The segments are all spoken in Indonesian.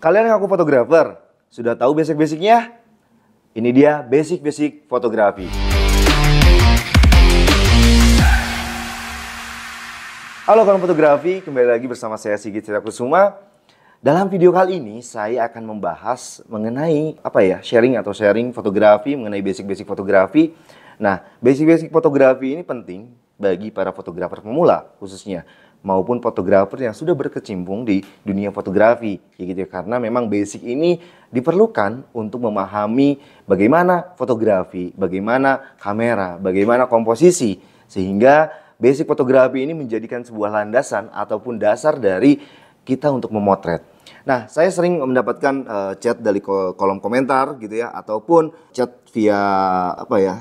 Kalian yang aku fotografer, sudah tahu basic-basicnya? Ini dia basic-basic fotografi. Halo kawan fotografi, kembali lagi bersama saya Sigit Cita Kusuma. Dalam video kali ini saya akan membahas mengenai apa ya sharing atau sharing fotografi mengenai basic-basic fotografi. Nah, basic-basic fotografi ini penting bagi para fotografer pemula khususnya maupun fotografer yang sudah berkecimpung di dunia fotografi ya gitu ya karena memang basic ini diperlukan untuk memahami bagaimana fotografi, bagaimana kamera, bagaimana komposisi sehingga basic fotografi ini menjadikan sebuah landasan ataupun dasar dari kita untuk memotret. Nah, saya sering mendapatkan uh, chat dari kolom komentar gitu ya ataupun chat via apa ya?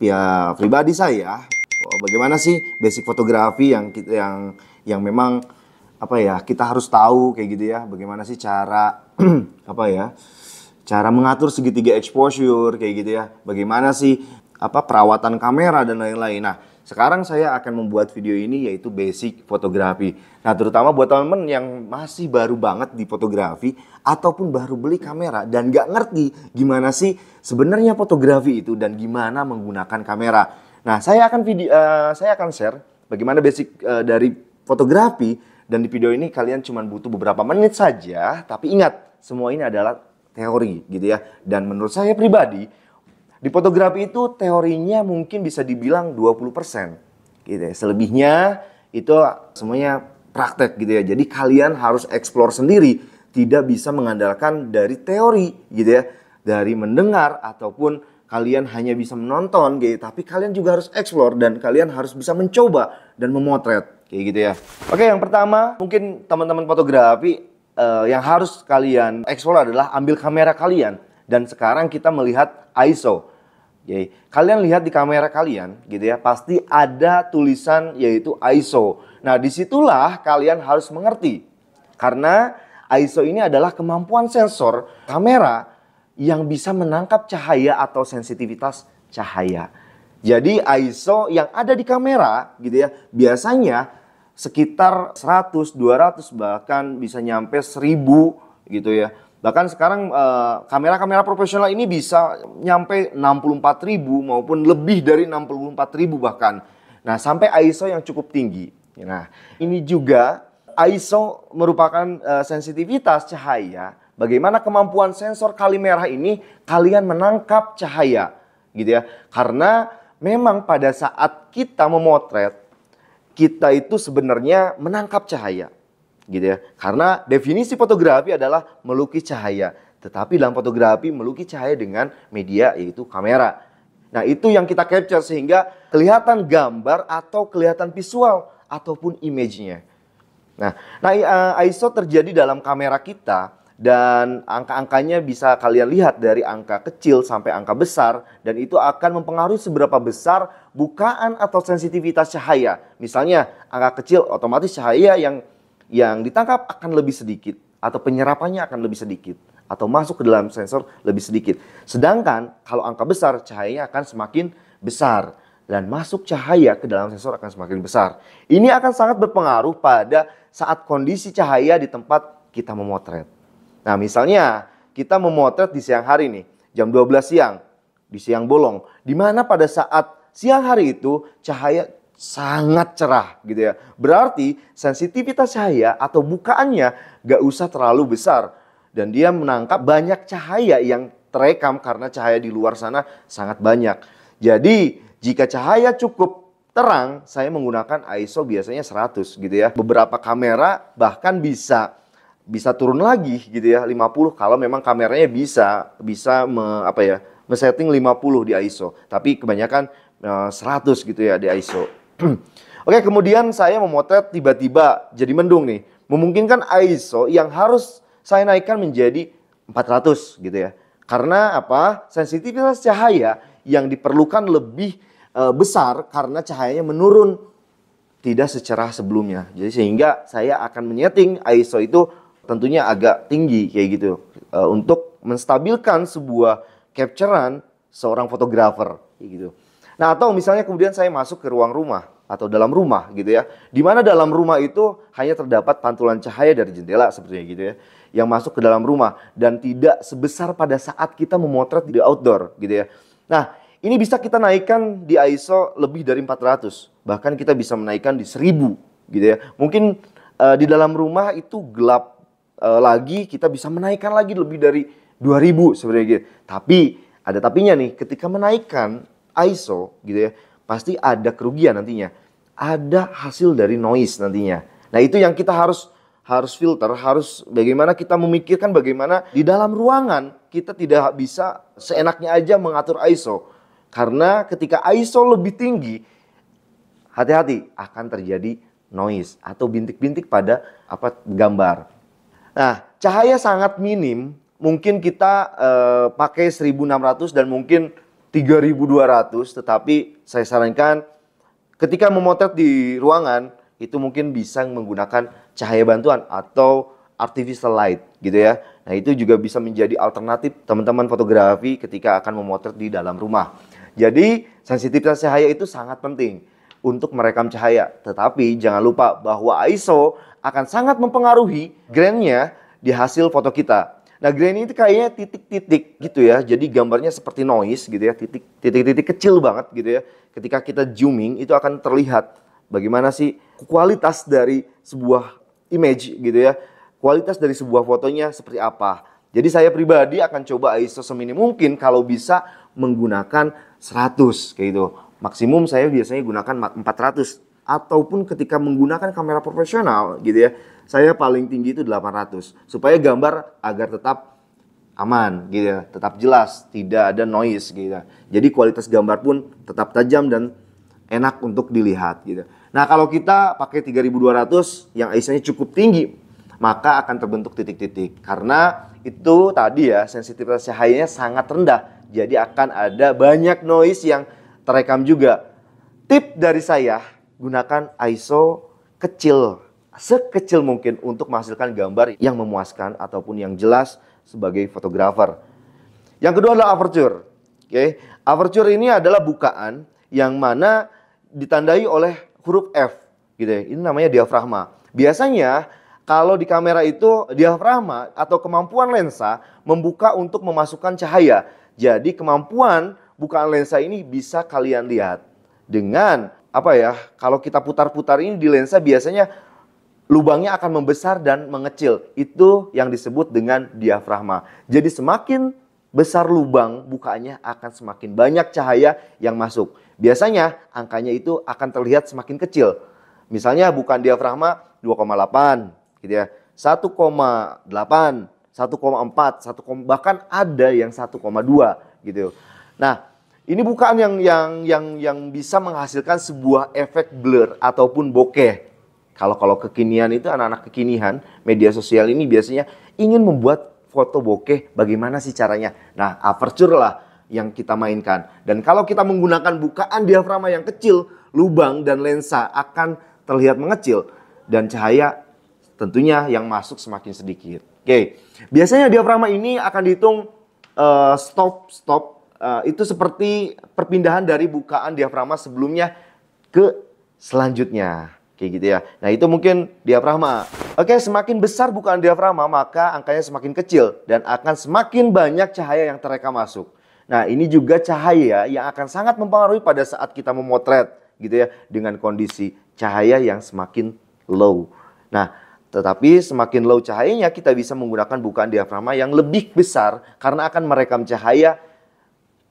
via pribadi saya. Oh, bagaimana sih basic fotografi yang yang yang memang apa ya kita harus tahu kayak gitu ya bagaimana sih cara apa ya cara mengatur segitiga exposure kayak gitu ya bagaimana sih apa perawatan kamera dan lain-lain nah sekarang saya akan membuat video ini yaitu basic fotografi nah terutama buat teman-teman yang masih baru banget di fotografi ataupun baru beli kamera dan nggak ngerti gimana sih sebenarnya fotografi itu dan gimana menggunakan kamera nah saya akan video uh, eh, saya akan share bagaimana basic uh, dari fotografi dan di video ini kalian cuma butuh beberapa menit saja, tapi ingat semua ini adalah teori gitu ya. Dan menurut saya pribadi di fotografi itu teorinya mungkin bisa dibilang 20% gitu ya. Selebihnya itu semuanya praktek gitu ya. Jadi kalian harus explore sendiri, tidak bisa mengandalkan dari teori gitu ya, dari mendengar ataupun kalian hanya bisa menonton gitu, ya. tapi kalian juga harus explore dan kalian harus bisa mencoba dan memotret kayak gitu ya. Oke, yang pertama mungkin teman-teman fotografi uh, yang harus kalian explore adalah ambil kamera kalian dan sekarang kita melihat ISO. Jadi, kalian lihat di kamera kalian gitu ya, pasti ada tulisan yaitu ISO. Nah, disitulah kalian harus mengerti. Karena ISO ini adalah kemampuan sensor kamera yang bisa menangkap cahaya atau sensitivitas cahaya. Jadi ISO yang ada di kamera gitu ya, biasanya sekitar 100, 200 bahkan bisa nyampe 1000 gitu ya. Bahkan sekarang eh, kamera-kamera uh, profesional ini bisa nyampe 64.000 maupun lebih dari 64.000 bahkan. Nah, sampai ISO yang cukup tinggi. Nah, ini juga ISO merupakan uh, sensitivitas cahaya. Bagaimana kemampuan sensor kali merah ini kalian menangkap cahaya gitu ya. Karena memang pada saat kita memotret kita itu sebenarnya menangkap cahaya gitu ya. Karena definisi fotografi adalah melukis cahaya. Tetapi dalam fotografi melukis cahaya dengan media yaitu kamera. Nah, itu yang kita capture sehingga kelihatan gambar atau kelihatan visual ataupun image-nya. Nah, nah ISO eh, terjadi dalam kamera kita dan angka-angkanya bisa kalian lihat dari angka kecil sampai angka besar dan itu akan mempengaruhi seberapa besar bukaan atau sensitivitas cahaya. Misalnya angka kecil otomatis cahaya yang yang ditangkap akan lebih sedikit atau penyerapannya akan lebih sedikit atau masuk ke dalam sensor lebih sedikit. Sedangkan kalau angka besar cahayanya akan semakin besar dan masuk cahaya ke dalam sensor akan semakin besar. Ini akan sangat berpengaruh pada saat kondisi cahaya di tempat kita memotret. Nah, misalnya kita memotret di siang hari nih, jam 12 siang, di siang bolong, di mana pada saat siang hari itu cahaya sangat cerah gitu ya. Berarti sensitivitas cahaya atau bukaannya gak usah terlalu besar dan dia menangkap banyak cahaya yang terekam karena cahaya di luar sana sangat banyak. Jadi jika cahaya cukup terang, saya menggunakan ISO biasanya 100 gitu ya. Beberapa kamera bahkan bisa bisa turun lagi gitu ya 50 kalau memang kameranya bisa bisa me, apa ya men-setting 50 di ISO tapi kebanyakan 100 eh, gitu ya di ISO. Oke, kemudian saya memotret tiba-tiba jadi mendung nih. Memungkinkan ISO yang harus saya naikkan menjadi 400 gitu ya. Karena apa? Sensitivitas cahaya yang diperlukan lebih e, besar karena cahayanya menurun tidak secerah sebelumnya. Jadi sehingga saya akan menyeting ISO itu tentunya agak tinggi kayak gitu uh, untuk menstabilkan sebuah capturean seorang fotografer kayak gitu. Nah, atau misalnya kemudian saya masuk ke ruang rumah atau dalam rumah gitu ya. Di mana dalam rumah itu hanya terdapat pantulan cahaya dari jendela sepertinya gitu ya yang masuk ke dalam rumah dan tidak sebesar pada saat kita memotret di outdoor gitu ya. Nah, ini bisa kita naikkan di ISO lebih dari 400. Bahkan kita bisa menaikkan di 1000 gitu ya. Mungkin uh, di dalam rumah itu gelap Eh, lagi, kita bisa menaikkan lagi lebih dari 2000 sebenarnya gitu. Tapi ada tapinya nih, ketika menaikkan ISO gitu ya, pasti ada kerugian nantinya. Ada hasil dari noise nantinya. Nah, itu yang kita harus harus filter, harus bagaimana kita memikirkan bagaimana di dalam ruangan kita tidak bisa seenaknya aja mengatur ISO. Karena ketika ISO lebih tinggi, hati-hati akan terjadi noise atau bintik-bintik pada apa gambar. Nah, cahaya sangat minim, mungkin kita eh, pakai 1600 dan mungkin 3200, tetapi saya sarankan ketika memotret di ruangan itu mungkin bisa menggunakan cahaya bantuan atau artificial light gitu ya. Nah, itu juga bisa menjadi alternatif teman-teman fotografi ketika akan memotret di dalam rumah. Jadi, sensitivitas cahaya itu sangat penting untuk merekam cahaya. Tetapi jangan lupa bahwa ISO akan sangat mempengaruhi grainnya di hasil foto kita. Nah, grain itu kayaknya titik-titik gitu ya. Jadi gambarnya seperti noise gitu ya, titik-titik kecil banget gitu ya. Ketika kita zooming itu akan terlihat bagaimana sih kualitas dari sebuah image gitu ya. Kualitas dari sebuah fotonya seperti apa. Jadi saya pribadi akan coba ISO semini mungkin kalau bisa menggunakan 100 kayak gitu maksimum saya biasanya gunakan 400 ataupun ketika menggunakan kamera profesional gitu ya saya paling tinggi itu 800 supaya gambar agar tetap aman gitu ya tetap jelas tidak ada noise gitu ya. jadi kualitas gambar pun tetap tajam dan enak untuk dilihat gitu nah kalau kita pakai 3200 yang ISO-nya cukup tinggi maka akan terbentuk titik-titik karena itu tadi ya sensitivitas cahayanya sangat rendah jadi akan ada banyak noise yang terekam juga. Tip dari saya, gunakan ISO kecil, sekecil mungkin untuk menghasilkan gambar yang memuaskan ataupun yang jelas sebagai fotografer. Yang kedua adalah aperture. Oke, okay. aperture ini adalah bukaan yang mana ditandai oleh huruf F gitu ya. Ini namanya diafragma. Biasanya kalau di kamera itu diafragma atau kemampuan lensa membuka untuk memasukkan cahaya. Jadi kemampuan bukaan lensa ini bisa kalian lihat dengan apa ya? Kalau kita putar-putar ini di lensa biasanya lubangnya akan membesar dan mengecil. Itu yang disebut dengan diafragma. Jadi semakin besar lubang bukaannya akan semakin banyak cahaya yang masuk. Biasanya angkanya itu akan terlihat semakin kecil. Misalnya bukan diafragma 2,8 gitu ya. 1,8, 1,4, 1, bahkan ada yang 1,2 gitu. Nah, ini bukaan yang yang yang yang bisa menghasilkan sebuah efek blur ataupun bokeh. Kalau kalau kekinian itu anak-anak kekinian, media sosial ini biasanya ingin membuat foto bokeh bagaimana sih caranya. Nah, aperture lah yang kita mainkan. Dan kalau kita menggunakan bukaan diafragma yang kecil, lubang dan lensa akan terlihat mengecil dan cahaya tentunya yang masuk semakin sedikit. Oke, okay. biasanya diafragma ini akan dihitung uh, stop stop Eh, itu seperti perpindahan dari bukaan diafragma sebelumnya ke selanjutnya kayak gitu ya. Nah, itu mungkin diafragma. Oke, semakin besar bukaan diafragma, maka angkanya semakin kecil dan akan semakin banyak cahaya yang terekam masuk. Nah, ini juga cahaya yang akan sangat mempengaruhi pada saat kita memotret gitu ya dengan kondisi cahaya yang semakin low. Nah, tetapi semakin low cahayanya kita bisa menggunakan bukaan diafragma yang lebih besar karena akan merekam cahaya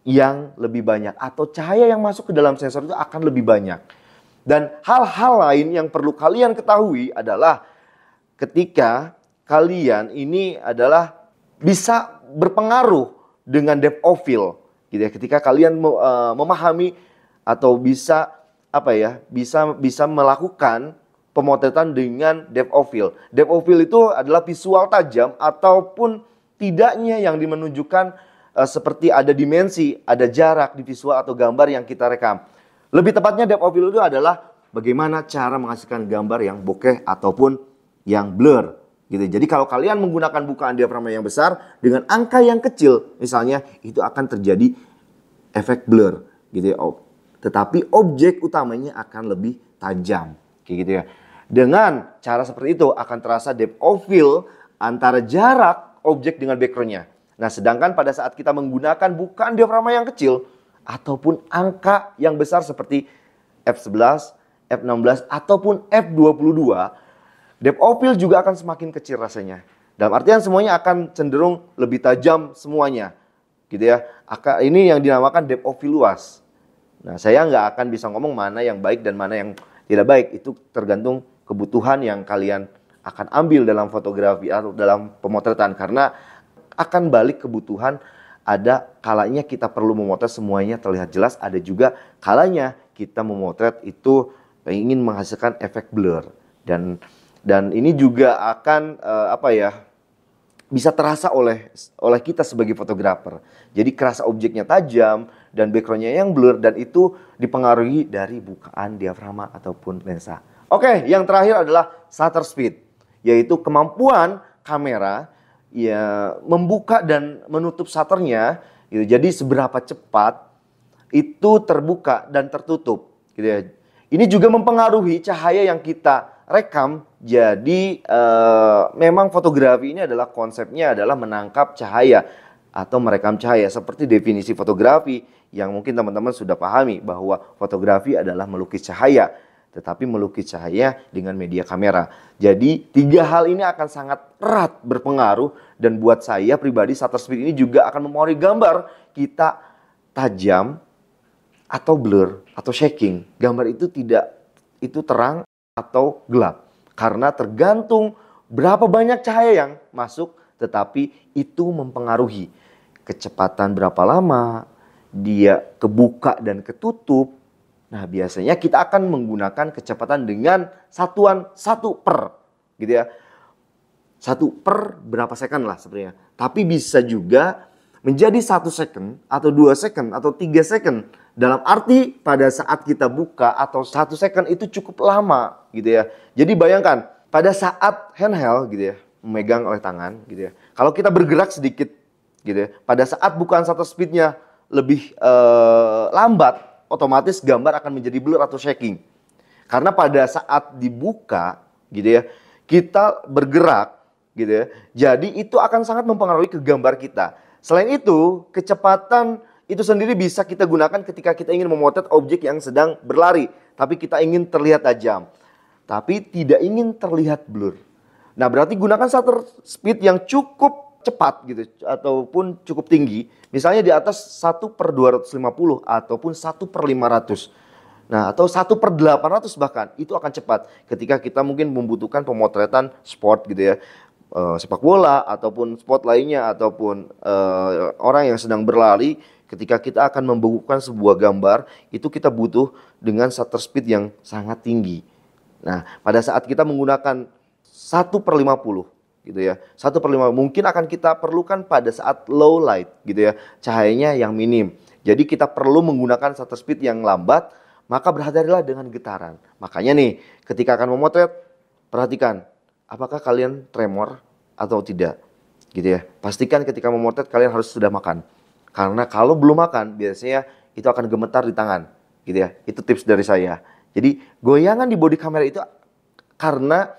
yang lebih banyak atau cahaya yang masuk ke dalam sensor itu akan lebih banyak. Dan hal-hal lain yang perlu kalian ketahui adalah ketika kalian ini adalah bisa berpengaruh dengan depth of field gitu ya. Ketika kalian e, memahami atau bisa apa ya, bisa bisa melakukan pemotretan dengan depth of field. Depth of field itu adalah visual tajam ataupun tidaknya yang menunjukkan Eh, seperti ada dimensi, ada jarak di visual atau gambar yang kita rekam. Lebih tepatnya depth of field itu adalah bagaimana cara menghasilkan gambar yang bokeh ataupun yang blur gitu. Jadi kalau kalian menggunakan bukaan diafragma yang besar dengan angka yang kecil misalnya itu akan terjadi efek blur gitu ya. Tetapi objek utamanya akan lebih tajam gitu ya. Dengan cara seperti itu akan terasa depth of field antara jarak objek dengan backgroundnya. Nah, sedangkan pada saat kita menggunakan bukan diaframa yang kecil ataupun angka yang besar seperti F11, F16 ataupun F22, depth of field juga akan semakin kecil rasanya. Dalam artian semuanya akan cenderung lebih tajam semuanya. Gitu ya. Ini yang dinamakan depth of field luas. Nah, saya nggak akan bisa ngomong mana yang baik dan mana yang tidak baik. Itu tergantung kebutuhan yang kalian akan ambil dalam fotografi atau dalam pemotretan karena akan balik kebutuhan ada kalanya kita perlu memotret semuanya terlihat jelas, ada juga kalanya kita memotret itu ingin menghasilkan efek blur dan dan ini juga akan uh, apa ya bisa terasa oleh oleh kita sebagai fotografer. Jadi kerasa objeknya tajam dan backgroundnya yang blur dan itu dipengaruhi dari bukaan diafragma ataupun lensa. Oke, yang terakhir adalah shutter speed, yaitu kemampuan kamera ya membuka dan menutup shutternya gitu. Jadi seberapa cepat itu terbuka dan tertutup gitu ya. Ini juga mempengaruhi cahaya yang kita rekam. Jadi e, memang fotografi ini adalah konsepnya adalah menangkap cahaya atau merekam cahaya seperti definisi fotografi yang mungkin teman-teman sudah pahami bahwa fotografi adalah melukis cahaya tetapi melukis cahaya dengan media kamera. Jadi tiga hal ini akan sangat erat berpengaruh dan buat saya pribadi shutter speed ini juga akan memori gambar kita tajam atau blur atau shaking. Gambar itu tidak itu terang atau gelap karena tergantung berapa banyak cahaya yang masuk tetapi itu mempengaruhi kecepatan berapa lama dia kebuka dan ketutup Nah, biasanya kita akan menggunakan kecepatan dengan satuan satu per gitu ya. satu per berapa second lah sebenarnya. Tapi bisa juga menjadi satu second atau dua second atau tiga second. Dalam arti pada saat kita buka atau satu second itu cukup lama gitu ya. Jadi bayangkan pada saat handheld gitu ya, memegang oleh tangan gitu ya. Kalau kita bergerak sedikit gitu ya, pada saat bukaan satu speednya lebih eh, lambat otomatis gambar akan menjadi blur atau shaking. Karena pada saat dibuka gitu ya, kita bergerak gitu ya. Jadi itu akan sangat mempengaruhi ke gambar kita. Selain itu, kecepatan itu sendiri bisa kita gunakan ketika kita ingin memotret objek yang sedang berlari, tapi kita ingin terlihat tajam, tapi tidak ingin terlihat blur. Nah, berarti gunakan shutter speed yang cukup cepat gitu ataupun cukup tinggi misalnya di atas 1 per 250 ataupun 1 per 500 Nah, atau satu per 800 bahkan itu akan cepat ketika kita mungkin membutuhkan pemotretan sport gitu ya. E, sepak bola ataupun sport lainnya ataupun e, orang yang sedang berlari ketika kita akan membekukan sebuah gambar itu kita butuh dengan shutter speed yang sangat tinggi. Nah, pada saat kita menggunakan 1 per 50 gitu ya. Satu per lima mungkin akan kita perlukan pada saat low light gitu ya, cahayanya yang minim. Jadi kita perlu menggunakan shutter speed yang lambat, maka berhadarilah dengan getaran. Makanya nih, ketika akan memotret, perhatikan apakah kalian tremor atau tidak. Gitu ya. Pastikan ketika memotret kalian harus sudah makan. Karena kalau belum makan, biasanya itu akan gemetar di tangan. Gitu ya. Itu tips dari saya. Jadi goyangan di body kamera itu karena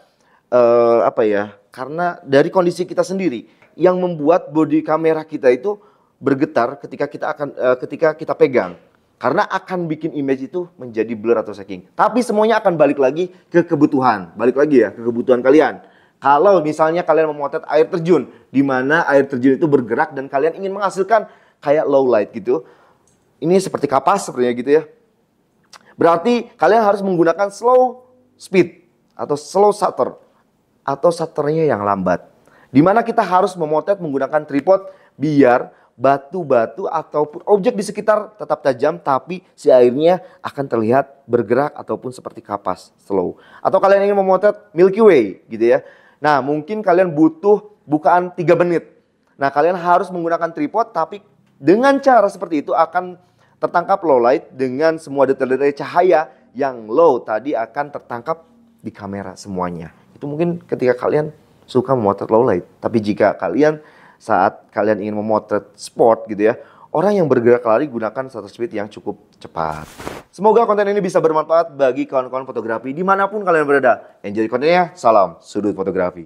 uh, apa ya karena dari kondisi kita sendiri yang membuat body kamera kita itu bergetar ketika kita akan uh, ketika kita pegang karena akan bikin image itu menjadi blur atau shaking Tapi semuanya akan balik lagi ke kebutuhan, balik lagi ya ke kebutuhan kalian. Kalau misalnya kalian memotret air terjun, di mana air terjun itu bergerak dan kalian ingin menghasilkan kayak low light gitu, ini seperti kapas sepertinya gitu ya. Berarti kalian harus menggunakan slow speed atau slow shutter atau shutternya yang lambat. Dimana kita harus memotret menggunakan tripod biar batu-batu ataupun objek di sekitar tetap tajam tapi si airnya akan terlihat bergerak ataupun seperti kapas slow. Atau kalian ingin memotret Milky Way gitu ya. Nah mungkin kalian butuh bukaan 3 menit. Nah kalian harus menggunakan tripod tapi dengan cara seperti itu akan tertangkap low light dengan semua detail-detail cahaya yang low tadi akan tertangkap di kamera semuanya. Itu mungkin ketika kalian suka memotret low light. Tapi jika kalian saat kalian ingin memotret sport gitu ya, orang yang bergerak lari gunakan shutter speed yang cukup cepat. Semoga konten ini bisa bermanfaat bagi kawan-kawan fotografi dimanapun kalian berada. Enjoy kontennya, ya. salam sudut fotografi.